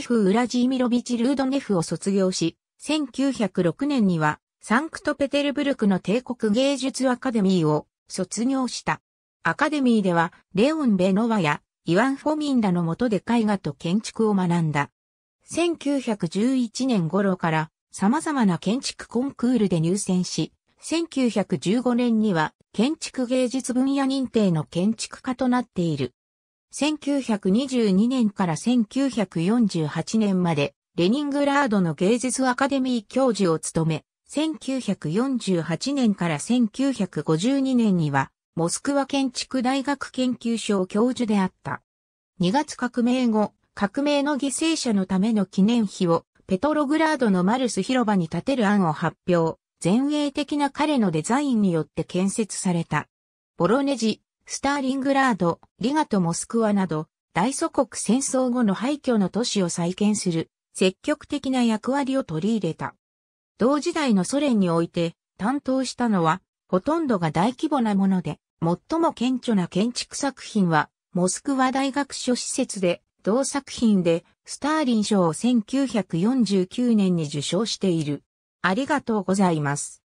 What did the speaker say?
フ・ウラジーミロビチ・ルードネフを卒業し、1906年にはサンクトペテルブルクの帝国芸術アカデミーを卒業した。アカデミーではレオン・ベノワやイワン・フォミンらの下で絵画と建築を学んだ。1911年頃から様々な建築コンクールで入選し、1915年には建築芸術分野認定の建築家となっている。1922年から1948年まで、レニングラードの芸術アカデミー教授を務め、1948年から1952年には、モスクワ建築大学研究所教授であった。2月革命後、革命の犠牲者のための記念碑を、ペトログラードのマルス広場に建てる案を発表。前衛的な彼のデザインによって建設された。ボロネジ、スターリングラード、リガとモスクワなど、大祖国戦争後の廃墟の都市を再建する、積極的な役割を取り入れた。同時代のソ連において、担当したのは、ほとんどが大規模なもので、最も顕著な建築作品は、モスクワ大学所施設で、同作品で、スターリン賞を1949年に受賞している。ありがとうございます。